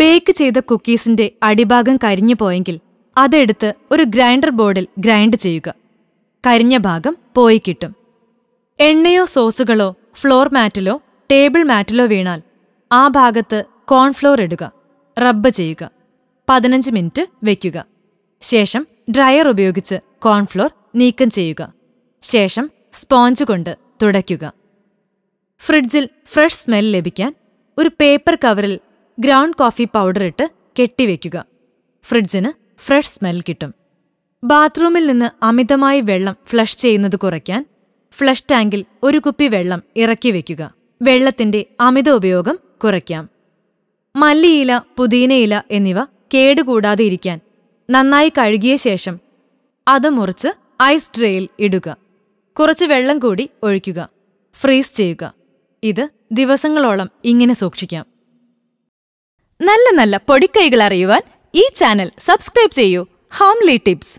bake ചെയ്ത കുക്കീസിന്റെ അടിഭാഗം കരിഞ്ഞു പോയെങ്കിൽ അതെടുത്ത് ഒരു ഗ്രൈൻഡർ ബോർഡിൽ ഗ്രൈൻഡ് ചെയ്യുക കരിഞ്ഞ ഭാഗം പോയി കിട്ടും എണ്ണയോ സോസുകളോ ഫ്ലോർ മാറ്റിലോ ടേബിൾ മാറ്റിലോ വീണാൽ ആ ഭാഗത്ത് കോൺഫ്ലോർ ഇടുക റബ്ബ് ചെയ്യുക പതിനഞ്ച് മിനിറ്റ് വയ്ക്കുക ശേഷം ഡ്രയർ ഉപയോഗിച്ച് കോൺഫ്ലോർ നീക്കം ചെയ്യുക ശേഷം സ്പോഞ്ച് കൊണ്ട് തുടയ്ക്കുക ഫ്രിഡ്ജിൽ ഫ്രഷ് സ്മെൽ ലഭിക്കാൻ ഒരു പേപ്പർ കവറിൽ ഗ്രൗണ്ട് കോഫി പൗഡർ ഇട്ട് കെട്ടിവെക്കുക ഫ്രിഡ്ജിന് ഫ്രഷ് സ്മെൽ കിട്ടും ബാത്റൂമിൽ നിന്ന് അമിതമായി വെള്ളം ഫ്ലഷ് ചെയ്യുന്നത് കുറയ്ക്കാൻ ഫ്ലഷ് ടാങ്കിൽ ഒരു കുപ്പി വെള്ളം ഇറക്കി വെക്കുക വെള്ളത്തിന്റെ അമിത ഉപയോഗം കുറയ്ക്കാം മല്ലിയില പുതിനയില എന്നിവ കേടുകൂടാതെ ഇരിക്കാൻ നന്നായി കഴുകിയ ശേഷം അത് മുറിച്ച് ഐസ് ട്രേയിൽ ഇടുക കുറച്ച് വെള്ളം കൂടി ഒഴിക്കുക ഫ്രീസ് ചെയ്യുക ഇത് ദിവസങ്ങളോളം ഇങ്ങനെ സൂക്ഷിക്കാം നല്ല നല്ല പൊടിക്കൈകൾ അറിയുവാൻ ഈ ചാനൽ സബ്സ്ക്രൈബ് ചെയ്യൂ ഹോംലി ടിപ്സ്